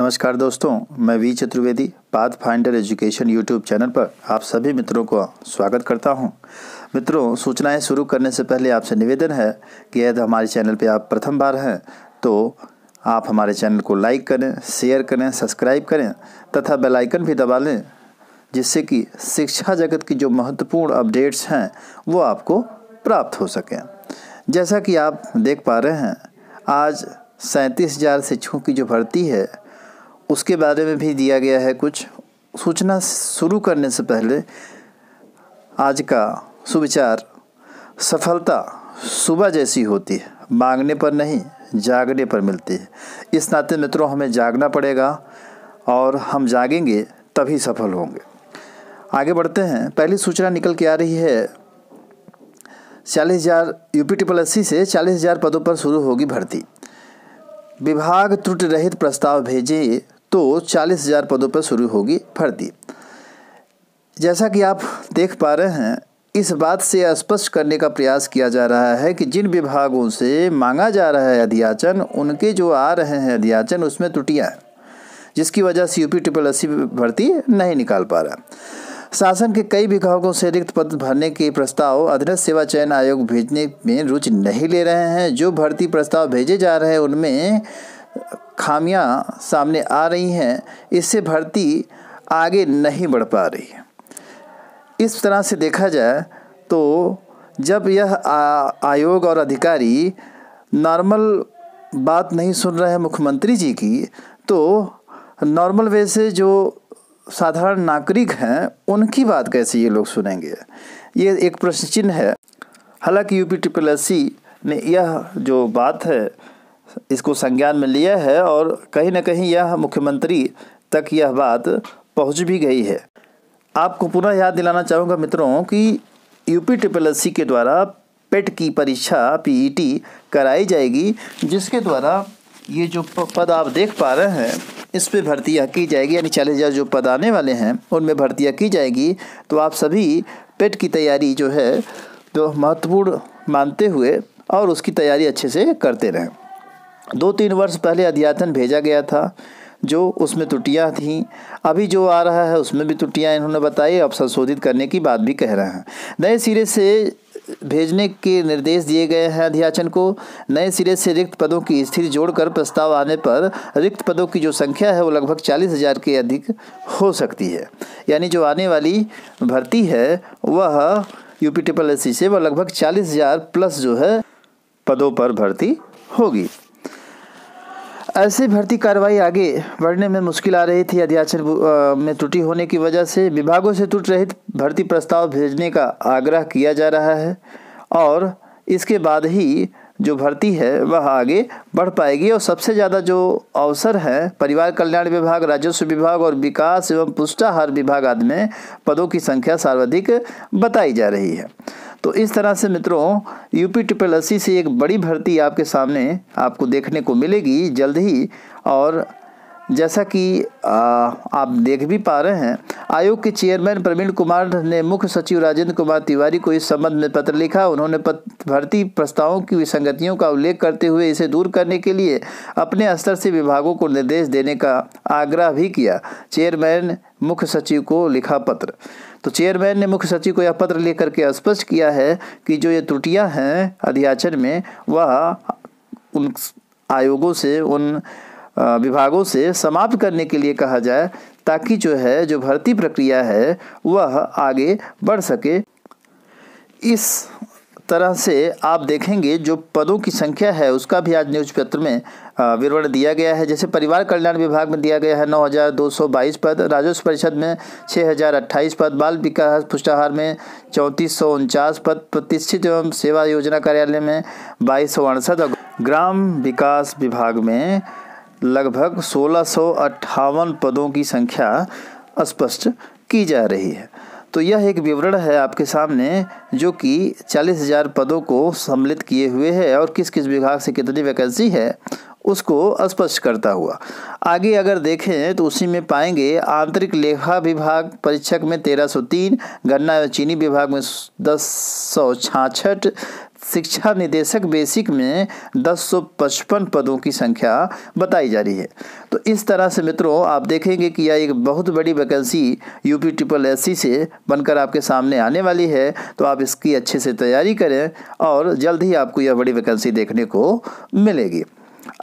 नमस्कार दोस्तों मैं V Chaturvedi path finder education YouTube channel पर आप सभी मित्रों का स्वागत करता हूं। मित्रों सूचनाएं शुरू करने से पहले आपसे निवेदन है कि यदि हमारे चैनल पर आप प्रथम बार हैं तो आप हमारे चैनल को लाइक करें शेयर करें सब्सक्राइब करें तथा बेलाइकन भी दबा लें जिससे कि शिक्षा जगत की जो महत्वपूर्ण अपडेट्स हैं वो आपको प्राप्त हो सकें जैसा कि आप देख पा रहे हैं आज सैंतीस हज़ार शिक्षकों की जो भर्ती है उसके बारे में भी दिया गया है कुछ सूचना शुरू करने से पहले आज का सुविचार सफलता सुबह जैसी होती है मांगने पर नहीं जागने पर मिलती है इस नाते मित्रों हमें जागना पड़ेगा और हम जागेंगे तभी सफल होंगे आगे बढ़ते हैं पहली सूचना निकल के आ रही है चालीस हज़ार यू पी ट्रिपल सी से चालीस हज़ार पदों पर शुरू होगी भर्ती विभाग त्रुटि रहित प्रस्ताव भेजे तो चालीस हज़ार पदों पर शुरू होगी भर्ती जैसा कि आप देख पा रहे हैं इस बात से स्पष्ट करने का प्रयास किया जा रहा है कि जिन विभागों से मांगा जा रहा है अध्याचन उनके जो आ रहे हैं अध्याचन उसमें त्रुटियाँ हैं जिसकी वजह से यूपी ट्रिपल अस्सी भर्ती नहीं निकाल पा रहा शासन के कई विभागों से रिक्त पद भरने के प्रस्ताव अधीनस्थ सेवा चयन आयोग भेजने में रुचि नहीं ले रहे हैं जो भर्ती प्रस्ताव भेजे जा रहे हैं उनमें खामियां सामने आ रही हैं इससे भर्ती आगे नहीं बढ़ पा रही है इस तरह से देखा जाए तो जब यह आ, आयोग और अधिकारी नॉर्मल बात नहीं सुन रहे हैं मुख्यमंत्री जी की तो नॉर्मल वे से जो साधारण नागरिक हैं उनकी बात कैसे ये लोग सुनेंगे ये एक प्रश्न चिन्ह है हालांकि यूपी ट्रिपल एस सी ने यह जो बात है इसको संज्ञान में लिया है और कहीं ना कहीं यह मुख्यमंत्री तक यह बात पहुंच भी गई है आपको पुनः याद दिलाना चाहूँगा मित्रों कि यूपी ट्रिपल एस के द्वारा पेट की परीक्षा पीईटी कराई जाएगी जिसके द्वारा ये जो पद आप देख पा रहे हैं इस पर भर्तियाँ की जाएगी यानी चालीस हज़ार जो पद आने वाले हैं उनमें भर्तियाँ की जाएगी तो आप सभी पेट की तैयारी जो है जो तो महत्वपूर्ण मानते हुए और उसकी तैयारी अच्छे से करते रहें दो तीन वर्ष पहले अध्यातन भेजा गया था जो उसमें त्रुटियाँ थीं अभी जो आ रहा है उसमें भी त्रुटियाँ इन्होंने बताई अब संशोधित करने की बात भी कह रहे हैं नए सिरे से भेजने के निर्देश दिए गए हैं अध्याचन को नए सिरे से रिक्त पदों की स्थिति जोड़कर प्रस्ताव आने पर रिक्त पदों की जो संख्या है वो लगभग चालीस हज़ार के अधिक हो सकती है यानी जो आने वाली भर्ती है वह यू पी ट्रिपल एस से वह लगभग चालीस हज़ार प्लस जो है पदों पर भर्ती होगी ऐसी भर्ती कार्रवाई आगे बढ़ने में मुश्किल आ रही थी अध्याचन में त्रुटि होने की वजह से विभागों से त्रुट रहित भर्ती प्रस्ताव भेजने का आग्रह किया जा रहा है और इसके बाद ही जो भर्ती है वह आगे बढ़ पाएगी और सबसे ज़्यादा जो अवसर हैं परिवार कल्याण विभाग राजस्व विभाग और विकास एवं पुष्टाहार विभाग आदि में पदों की संख्या सर्वाधिक बताई जा रही है तो इस तरह से मित्रों यूपी ट्रिपल अस्सी से एक बड़ी भर्ती आपके सामने आपको देखने को मिलेगी जल्द ही और जैसा कि आप देख भी पा रहे हैं आयोग के चेयरमैन प्रवीण कुमार ने मुख्य सचिव राजेंद्र कुमार तिवारी को इस संबंध में पत्र लिखा उन्होंने भर्ती प्रस्तावों की विसंगतियों का उल्लेख करते हुए इसे दूर करने के लिए अपने स्तर से विभागों को निर्देश देने का आग्रह भी किया चेयरमैन मुख्य सचिव को लिखा पत्र तो चेयरमैन ने मुख्य सचिव को यह पत्र लिख करके स्पष्ट किया है कि जो ये त्रुटियाँ हैं अध्याचन में वह उन आयोगों से उन विभागों से समाप्त करने के लिए कहा जाए ताकि जो है जो भर्ती प्रक्रिया है वह आगे बढ़ सके इस तरह से आप देखेंगे जो पदों की संख्या है उसका भी आज न्यूज पत्र में विवरण दिया गया है जैसे परिवार कल्याण विभाग में दिया गया है 9,222 पद राजस्व परिषद में 6,028 पद बाल विकास पुष्टाहार में चौंतीस पद प्रतिष्ठित एवं सेवा योजना कार्यालय में बाईस और ग्राम विकास विभाग में लगभग सोलह पदों की संख्या स्पष्ट की जा रही है तो यह एक विवरण है आपके सामने जो कि चालीस हजार पदों को सम्मिलित किए हुए है और किस किस विभाग से कितनी वैकेंसी है उसको स्पष्ट करता हुआ आगे अगर देखें तो उसी में पाएंगे आंतरिक लेखा विभाग परीक्षक में 1303 गन्ना एवं चीनी विभाग में दस सौ छाछठ शिक्षा निदेशक बेसिक में 1055 पदों की संख्या बताई जा रही है तो इस तरह से मित्रों आप देखेंगे कि यह एक बहुत बड़ी वैकेंसी यूपी ट्रिपल एस से बनकर आपके सामने आने वाली है तो आप इसकी अच्छे से तैयारी करें और जल्द ही आपको यह बड़ी वैकेंसी देखने को मिलेगी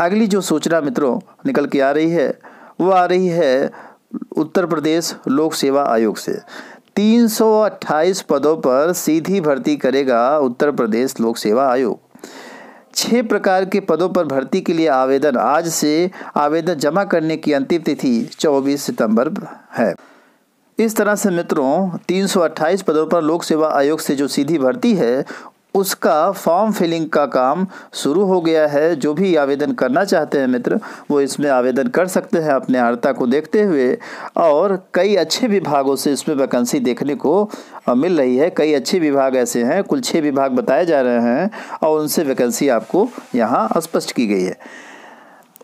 अगली जो सूचना मित्रों निकल के आ रही है वो आ रही है उत्तर प्रदेश लोक सेवा आयोग से 328 पदों पर सीधी भर्ती करेगा उत्तर प्रदेश लोक सेवा आयोग छह प्रकार के पदों पर भर्ती के लिए आवेदन आज से आवेदन जमा करने की अंतिम तिथि 24 सितंबर है इस तरह से मित्रों 328 पदों पर लोक सेवा आयोग से जो सीधी भर्ती है उसका फॉर्म फिलिंग का काम शुरू हो गया है जो भी आवेदन करना चाहते हैं मित्र वो इसमें आवेदन कर सकते हैं अपने आर्ता को देखते हुए और कई अच्छे विभागों से इसमें वैकेंसी देखने को मिल रही है कई अच्छे विभाग ऐसे हैं कुल छः विभाग बताए जा रहे हैं और उनसे वैकेंसी आपको यहाँ स्पष्ट की गई है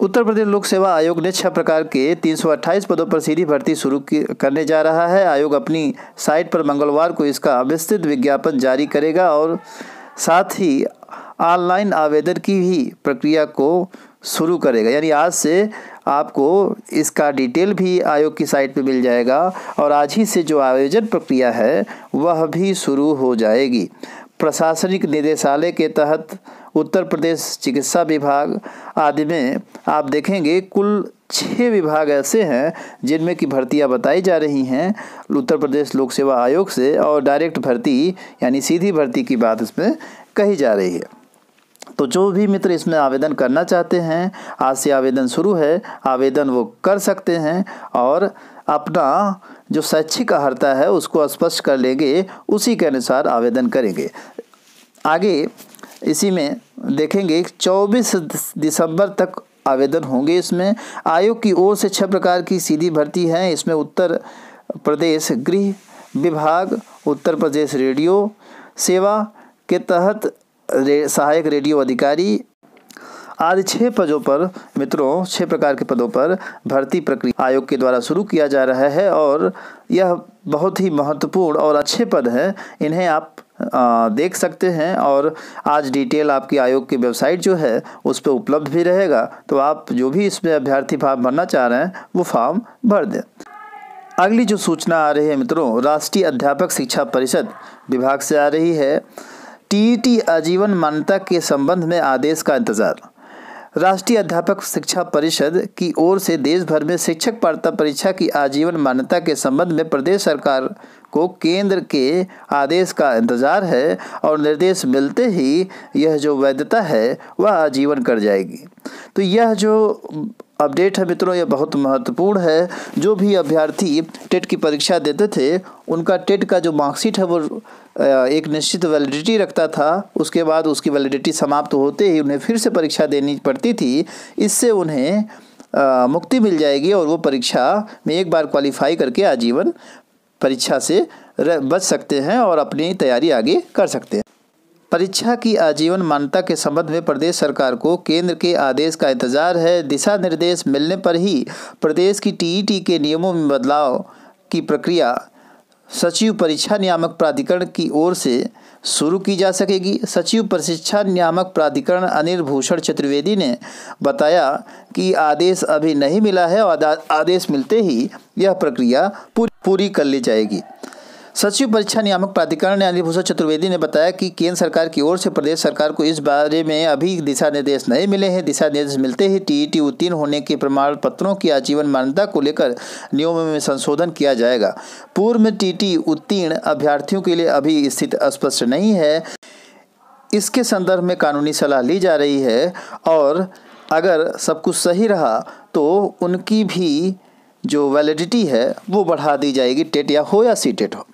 उत्तर प्रदेश लोक सेवा आयोग ने छह प्रकार के 328 पदों पर सीधी भर्ती शुरू करने जा रहा है आयोग अपनी साइट पर मंगलवार को इसका विस्तृत विज्ञापन जारी करेगा और साथ ही ऑनलाइन आवेदन की भी प्रक्रिया को शुरू करेगा यानी आज से आपको इसका डिटेल भी आयोग की साइट पे मिल जाएगा और आज ही से जो आवेदन प्रक्रिया है वह भी शुरू हो जाएगी प्रशासनिक निदेशालय के तहत उत्तर प्रदेश चिकित्सा विभाग आदि में आप देखेंगे कुल छः विभाग ऐसे हैं जिनमें की भर्तियां बताई जा रही हैं उत्तर प्रदेश लोक सेवा आयोग से और डायरेक्ट भर्ती यानी सीधी भर्ती की बात इसमें कही जा रही है तो जो भी मित्र इसमें आवेदन करना चाहते हैं आज से आवेदन शुरू है आवेदन वो कर सकते हैं और अपना जो शैक्षिक अहर्ता है उसको स्पष्ट कर लेंगे उसी के अनुसार आवेदन करेंगे आगे इसी में देखेंगे 24 दिसंबर तक आवेदन होंगे इसमें आयोग की ओर से छह प्रकार की सीधी भर्ती हैं इसमें उत्तर प्रदेश गृह विभाग उत्तर प्रदेश रेडियो सेवा के तहत रे, सहायक रेडियो अधिकारी आदि छः पदों पर मित्रों छः प्रकार के पदों पर भर्ती प्रक्रिया आयोग के द्वारा शुरू किया जा रहा है और यह बहुत ही महत्वपूर्ण और अच्छे पद हैं इन्हें आप देख सकते हैं और आज डिटेल आपकी आयोग की वेबसाइट जो है उस पर उपलब्ध भी रहेगा तो आप जो भी इसमें अभ्यर्थी फॉर्म भरना चाह रहे हैं वो फॉर्म भर दें अगली जो सूचना आ रही है मित्रों राष्ट्रीय अध्यापक शिक्षा परिषद विभाग से आ रही है टी आजीवन मान्यता के संबंध में आदेश का इंतज़ार राष्ट्रीय अध्यापक शिक्षा परिषद की ओर से देश भर में शिक्षक पात्रता परीक्षा की आजीवन मान्यता के संबंध में प्रदेश सरकार को केंद्र के आदेश का इंतजार है और निर्देश मिलते ही यह जो वैधता है वह आजीवन कर जाएगी तो यह जो अपडेट है मित्रों यह बहुत महत्वपूर्ण है जो भी अभ्यर्थी टेट की परीक्षा देते थे उनका टेट का जो मार्कशीट है वो एक निश्चित वैलिडिटी रखता था उसके बाद उसकी वैलिडिटी समाप्त होते ही उन्हें फिर से परीक्षा देनी पड़ती थी इससे उन्हें मुक्ति मिल जाएगी और वो परीक्षा में एक बार क्वालिफाई करके आजीवन परीक्षा से बच सकते हैं और अपनी तैयारी आगे कर सकते हैं परीक्षा की आजीवन मान्यता के संबंध में प्रदेश सरकार को केंद्र के आदेश का इंतजार है दिशा निर्देश मिलने पर ही प्रदेश की टीईटी e के नियमों में बदलाव की प्रक्रिया सचिव परीक्षा नियामक प्राधिकरण की ओर से शुरू की जा सकेगी सचिव प्रशिक्षा नियामक प्राधिकरण अनिल भूषण चतुर्वेदी ने बताया कि आदेश अभी नहीं मिला है और आदेश मिलते ही यह प्रक्रिया पूरी कर ली जाएगी सचिव परीक्षा नियामक प्राधिकरण भूषण चतुर्वेदी ने बताया कि केंद्र सरकार की ओर से प्रदेश सरकार को इस बारे में अभी दिशा निर्देश नहीं मिले हैं दिशा निर्देश मिलते ही टीईटी उत्तीर्ण होने के प्रमाण पत्रों की आजीवन मान्यता को लेकर नियमों में संशोधन किया जाएगा पूर्व में टी उत्तीर्ण अभ्यर्थियों के लिए अभी स्थिति स्पष्ट नहीं है इसके संदर्भ में कानूनी सलाह ली जा रही है और अगर सब कुछ सही रहा तो उनकी भी जो वैलिडिटी है वो बढ़ा दी जाएगी टेट या हो या सी टेट हो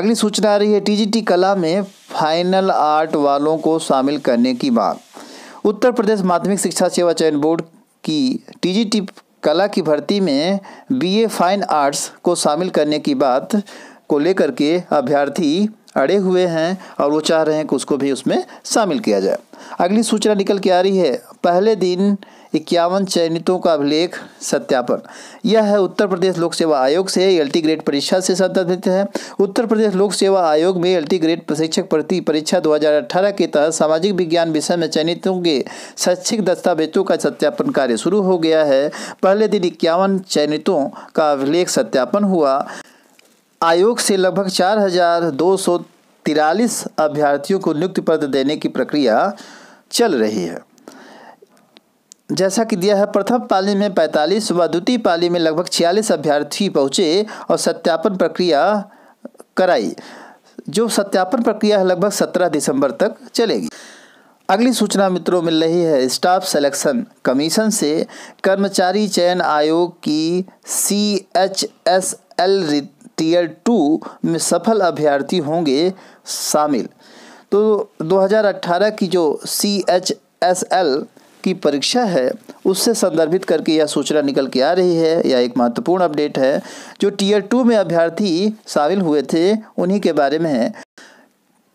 अगली सूचना आ रही है टीजीटी कला में फाइनल आर्ट वालों को शामिल करने की मांग उत्तर प्रदेश माध्यमिक शिक्षा सेवा चयन बोर्ड की टीजीटी कला की भर्ती में बीए फाइन आर्ट्स को शामिल करने की बात को लेकर के अभ्यर्थी अड़े हुए हैं और वो चाह रहे हैं कि उसको भी उसमें शामिल किया जाए अगली सूचना निकल के आ रही है पहले दिन इक्यावन चयनितों का अभिलेख सत्यापन यह है उत्तर प्रदेश लोक सेवा आयोग से एल ग्रेड परीक्षा से संबंधित है उत्तर प्रदेश लोक सेवा आयोग में एल ग्रेड प्रशिक्षक प्रति परीक्षा 2018 के तहत सामाजिक विज्ञान विषय में चयनितों के शैक्षिक दस्तावेजों का सत्यापन कार्य शुरू हो गया है पहले दिन इक्यावन चयनितों का अभिलेख सत्यापन हुआ आयोग से लगभग चार हजार दो सौ तिरालीस अभ्यर्थियों को नियुक्ति पत्र देने की प्रक्रिया चल रही है जैसा कि दिया है प्रथम पाली में पैंतालीस व द्वितीय पाली में लगभग छियालीस अभ्यर्थी पहुंचे और सत्यापन प्रक्रिया कराई जो सत्यापन प्रक्रिया है लगभग सत्रह दिसंबर तक चलेगी अगली सूचना मित्रों मिल रही है स्टाफ सिलेक्शन कमीशन से कर्मचारी चयन आयोग की C H S L tier two में सफल अभ्यर्थी होंगे शामिल तो 2018 की जो सी एच एस एल की परीक्षा है उससे संदर्भित करके यह सूचना निकल के आ रही है यह एक महत्वपूर्ण अपडेट है जो टीयर टू में अभ्यर्थी शामिल हुए थे उन्हीं के बारे में है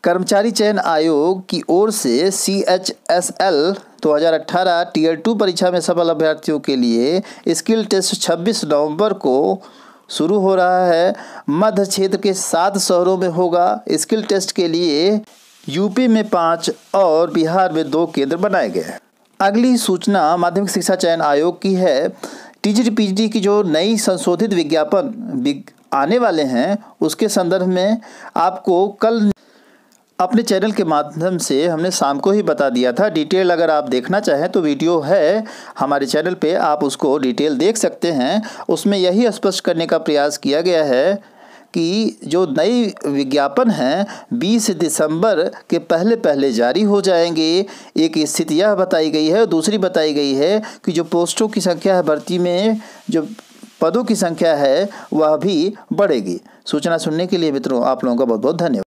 कर्मचारी चयन आयोग की ओर से सी एच एस एल दो हज़ार अट्ठारह टीयर टू परीक्षा में सफल अभ्यर्थियों के लिए स्किल टेस्ट 26 नवंबर को शुरू हो रहा है मध्य क्षेत्र के सात शहरों में होगा स्किल टेस्ट के लिए यूपी में पाँच और बिहार में दो केंद्र बनाए गए अगली सूचना माध्यमिक शिक्षा चयन आयोग की है टीजी पीजीटी की जो नई संशोधित विज्ञापन आने वाले हैं उसके संदर्भ में आपको कल अपने चैनल के माध्यम से हमने शाम को ही बता दिया था डिटेल अगर आप देखना चाहें तो वीडियो है हमारे चैनल पे आप उसको डिटेल देख सकते हैं उसमें यही स्पष्ट करने का प्रयास किया गया है कि जो नए विज्ञापन हैं 20 दिसंबर के पहले पहले जारी हो जाएंगे एक स्थिति यह बताई गई है दूसरी बताई गई है कि जो पोस्टों की संख्या है भर्ती में जो पदों की संख्या है वह भी बढ़ेगी सूचना सुनने के लिए मित्रों आप लोगों का बहुत बहुत धन्यवाद